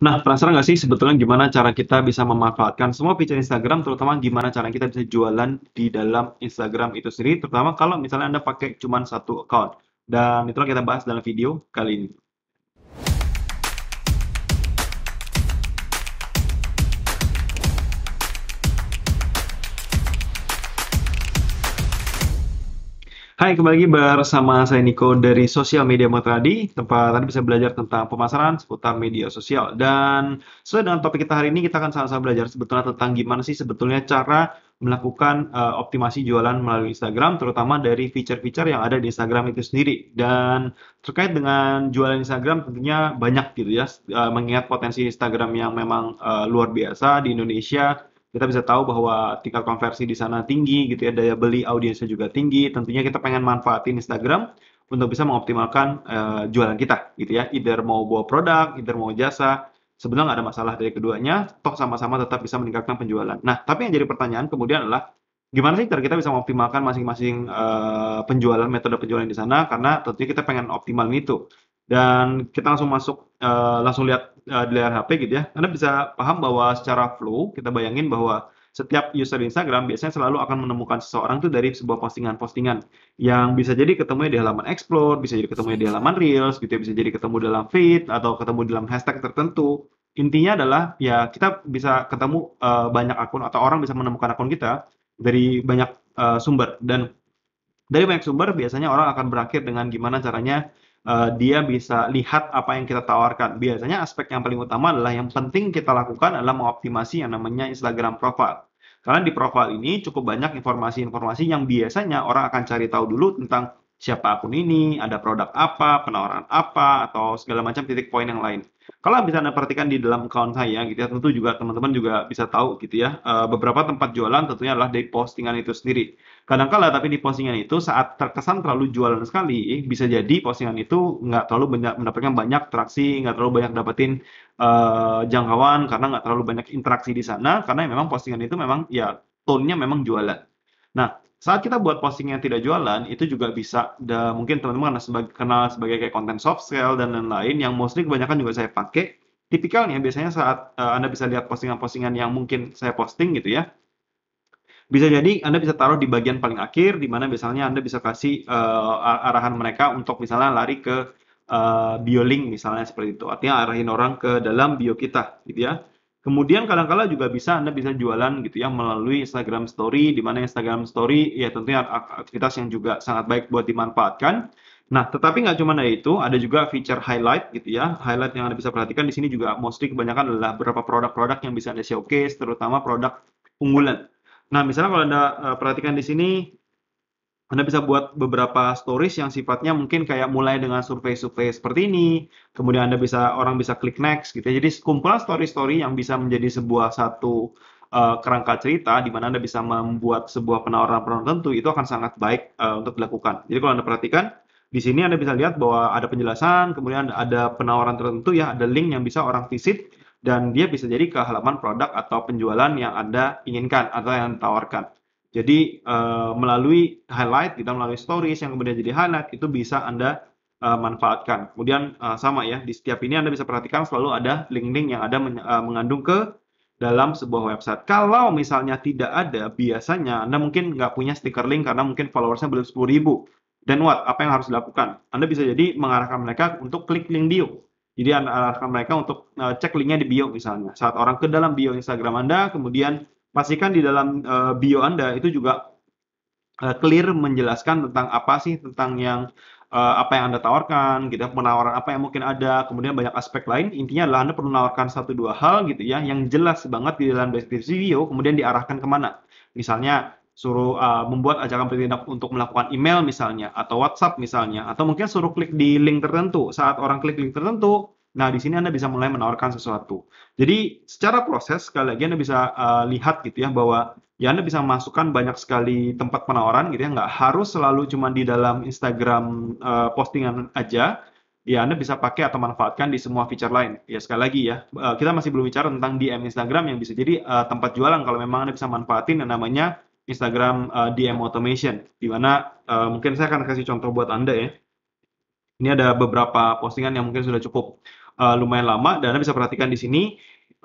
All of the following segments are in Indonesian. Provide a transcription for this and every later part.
Nah, penasaran nggak sih sebetulnya gimana cara kita bisa memanfaatkan semua fitur Instagram, terutama gimana cara kita bisa jualan di dalam Instagram itu sendiri, terutama kalau misalnya Anda pakai cuma satu account. Dan itulah kita bahas dalam video kali ini. Hai, kembali lagi bersama saya Niko dari Social Media Matradi, tempat tadi bisa belajar tentang pemasaran seputar media sosial. Dan sesuai dengan topik kita hari ini, kita akan sama-sama belajar sebetulnya tentang gimana sih sebetulnya cara melakukan uh, optimasi jualan melalui Instagram, terutama dari feature-feature yang ada di Instagram itu sendiri. Dan terkait dengan jualan Instagram tentunya banyak gitu ya, uh, mengingat potensi Instagram yang memang uh, luar biasa di Indonesia, kita bisa tahu bahwa tingkat konversi di sana tinggi gitu ya daya beli audiensnya juga tinggi tentunya kita pengen manfaatin Instagram untuk bisa mengoptimalkan uh, jualan kita gitu ya either mau bawa produk either mau jasa sebenarnya nggak ada masalah dari keduanya toh sama-sama tetap bisa meningkatkan penjualan nah tapi yang jadi pertanyaan kemudian adalah gimana sih cara kita bisa mengoptimalkan masing-masing uh, penjualan metode penjualan di sana karena tentunya kita pengen optimal itu dan kita langsung masuk uh, langsung lihat uh, di layar HP gitu ya. Anda bisa paham bahwa secara flow kita bayangin bahwa setiap user Instagram biasanya selalu akan menemukan seseorang itu dari sebuah postingan-postingan yang bisa jadi ketemu di halaman explore, bisa jadi ketemu di halaman reels, gitu ya, bisa jadi ketemu dalam feed atau ketemu dalam hashtag tertentu. Intinya adalah ya kita bisa ketemu uh, banyak akun atau orang bisa menemukan akun kita dari banyak uh, sumber dan dari banyak sumber biasanya orang akan berakhir dengan gimana caranya uh, dia bisa lihat apa yang kita tawarkan. Biasanya aspek yang paling utama adalah yang penting kita lakukan adalah mengoptimasi yang namanya Instagram profile. Karena di profile ini cukup banyak informasi-informasi yang biasanya orang akan cari tahu dulu tentang siapa akun ini, ada produk apa, penawaran apa, atau segala macam titik poin yang lain. Kalau bisa Anda perhatikan di dalam account saya gitu ya, tentu juga teman-teman juga bisa tahu gitu ya, eh, beberapa tempat jualan tentunya adalah di postingan itu sendiri. Kadang-kala tapi di postingan itu saat terkesan terlalu jualan sekali, bisa jadi postingan itu nggak terlalu banyak, mendapatkan banyak traksi, nggak terlalu banyak dapetin uh, jangkauan, karena nggak terlalu banyak interaksi di sana, karena memang postingan itu memang ya tone-nya memang jualan. Nah, saat kita buat posting yang tidak jualan, itu juga bisa da, mungkin teman-teman kenal sebagai, kenal sebagai kayak konten soft sell dan lain-lain yang mostly kebanyakan juga saya pakai. Tipikalnya biasanya saat uh, Anda bisa lihat postingan-postingan yang mungkin saya posting gitu ya. Bisa jadi Anda bisa taruh di bagian paling akhir di mana misalnya Anda bisa kasih uh, arahan mereka untuk misalnya lari ke uh, e, bio link misalnya seperti itu. Artinya arahin orang ke dalam bio kita gitu ya. Kemudian kadang -kadang juga bisa Anda bisa jualan gitu ya melalui Instagram Story, di mana Instagram Story ya tentunya aktivitas yang juga sangat baik buat dimanfaatkan. Nah, tetapi nggak cuma itu, ada juga feature highlight gitu ya. Highlight yang Anda bisa perhatikan di sini juga mostly kebanyakan adalah beberapa produk-produk yang bisa Anda showcase, terutama produk unggulan. Nah, misalnya kalau Anda eh, perhatikan di sini, anda bisa buat beberapa stories yang sifatnya mungkin kayak mulai dengan survei-survei seperti ini, kemudian Anda bisa orang bisa klik next gitu. Ya. Jadi kumpulan story-story yang bisa menjadi sebuah satu uh, kerangka cerita di mana Anda bisa membuat sebuah penawaran-penawaran tertentu itu akan sangat baik uh, untuk dilakukan. Jadi kalau Anda perhatikan di sini Anda bisa lihat bahwa ada penjelasan, kemudian ada penawaran tertentu ya, ada link yang bisa orang visit dan dia bisa jadi ke halaman produk atau penjualan yang Anda inginkan atau yang ditawarkan. Jadi uh, melalui highlight, kita melalui stories yang kemudian jadi highlight itu bisa Anda uh, manfaatkan. Kemudian uh, sama ya, di setiap ini Anda bisa perhatikan selalu ada link-link yang ada men uh, mengandung ke dalam sebuah website. Kalau misalnya tidak ada, biasanya Anda mungkin nggak punya stiker link karena mungkin followersnya belum sepuluh ribu. Dan what? Apa yang harus dilakukan? Anda bisa jadi mengarahkan mereka untuk klik link bio. Jadi Anda arahkan mereka untuk cek linknya di bio misalnya. Saat orang ke dalam bio Instagram Anda, kemudian pastikan di dalam uh, bio Anda itu juga uh, clear menjelaskan tentang apa sih tentang yang uh, apa yang Anda tawarkan gitu ya, penawaran apa yang mungkin ada kemudian banyak aspek lain intinya adalah Anda perlu menawarkan satu dua hal gitu ya yang jelas banget di dalam deskripsi bio kemudian diarahkan kemana misalnya suruh uh, membuat ajakan bertindak untuk melakukan email misalnya atau WhatsApp misalnya atau mungkin suruh klik di link tertentu saat orang klik link tertentu Nah, di sini Anda bisa mulai menawarkan sesuatu. Jadi, secara proses, sekali lagi Anda bisa uh, lihat gitu ya, bahwa ya Anda bisa masukkan banyak sekali tempat penawaran gitu ya, nggak harus selalu cuma di dalam Instagram uh, postingan aja, ya Anda bisa pakai atau manfaatkan di semua fitur lain. Ya, sekali lagi ya, uh, kita masih belum bicara tentang DM Instagram yang bisa jadi uh, tempat jualan kalau memang Anda bisa manfaatin yang namanya Instagram uh, DM Automation, di mana uh, mungkin saya akan kasih contoh buat Anda ya. Ini ada beberapa postingan yang mungkin sudah cukup uh, lumayan lama dan Anda bisa perhatikan di sini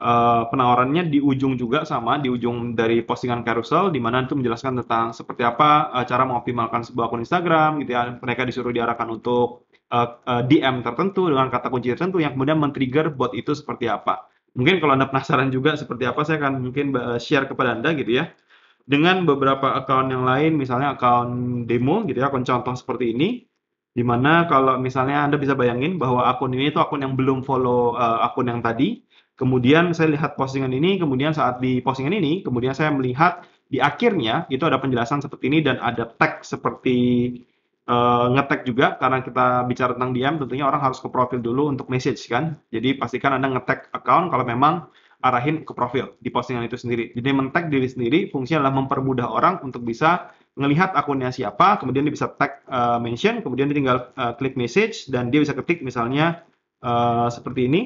uh, penawarannya di ujung juga sama di ujung dari postingan carousel di mana itu menjelaskan tentang seperti apa uh, cara mengoptimalkan sebuah akun Instagram gitu ya mereka disuruh diarahkan untuk uh, uh, DM tertentu dengan kata kunci tertentu yang kemudian men-trigger bot itu seperti apa mungkin kalau anda penasaran juga seperti apa saya akan mungkin share kepada anda gitu ya dengan beberapa account yang lain misalnya account demo gitu ya akun contoh seperti ini Dimana kalau misalnya Anda bisa bayangin bahwa akun ini itu akun yang belum follow uh, akun yang tadi, kemudian saya lihat postingan ini, kemudian saat di postingan ini, kemudian saya melihat di akhirnya itu ada penjelasan seperti ini dan ada tag seperti uh, eh, ngetek juga karena kita bicara tentang diam tentunya orang harus ke profil dulu untuk message kan. Jadi pastikan Anda ngetek account kalau memang arahin ke profil di postingan itu sendiri. Jadi men-tag diri sendiri fungsinya adalah mempermudah orang untuk bisa melihat akunnya siapa, kemudian dia bisa tag uh, mention, kemudian dia tinggal uh, klik message dan dia bisa ketik misalnya uh, seperti ini.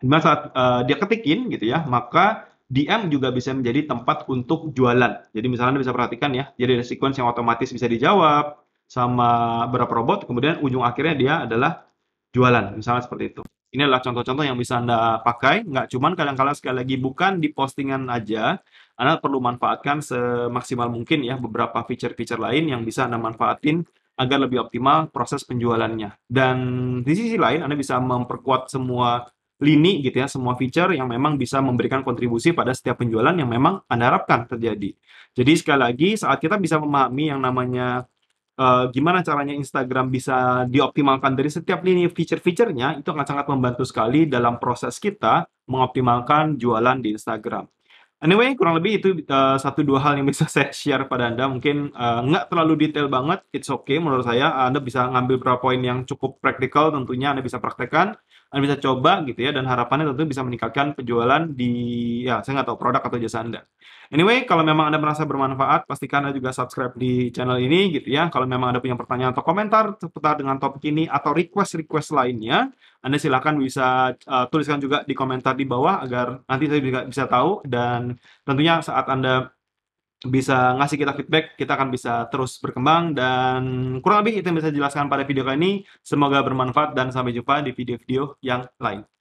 Dimana saat uh, dia ketikin gitu ya, maka DM juga bisa menjadi tempat untuk jualan. Jadi misalnya Anda bisa perhatikan ya, jadi ada sequence yang otomatis bisa dijawab sama beberapa robot, kemudian ujung akhirnya dia adalah jualan, misalnya seperti itu. Ini adalah contoh-contoh yang bisa Anda pakai, nggak cuman kadang -kadang sekali lagi bukan di postingan aja, Anda perlu manfaatkan semaksimal mungkin ya beberapa feature-feature lain yang bisa Anda manfaatin agar lebih optimal proses penjualannya. Dan di sisi lain Anda bisa memperkuat semua lini gitu ya, semua feature yang memang bisa memberikan kontribusi pada setiap penjualan yang memang Anda harapkan terjadi. Jadi sekali lagi saat kita bisa memahami yang namanya Eh, gimana caranya Instagram bisa dioptimalkan dari setiap lini feature-featurenya itu akan sangat membantu sekali dalam proses kita mengoptimalkan jualan di Instagram. Anyway, kurang lebih itu uh, satu dua hal yang bisa saya share pada Anda. Mungkin uh, nggak terlalu detail banget, it's okay menurut saya. Anda bisa ngambil beberapa poin yang cukup praktikal tentunya Anda bisa praktekkan. Anda bisa coba gitu ya dan harapannya tentu bisa meningkatkan penjualan di ya saya nggak tahu produk atau jasa Anda. Anyway, kalau memang Anda merasa bermanfaat, pastikan Anda juga subscribe di channel ini gitu ya. Kalau memang Anda punya pertanyaan atau komentar seputar dengan topik ini atau request-request lainnya, Anda silahkan bisa uh, tuliskan juga di komentar di bawah agar nanti saya juga bisa tahu dan tentunya saat Anda bisa ngasih kita feedback, kita akan bisa terus berkembang dan kurang lebih itu yang bisa dijelaskan pada video kali ini. Semoga bermanfaat dan sampai jumpa di video-video yang lain.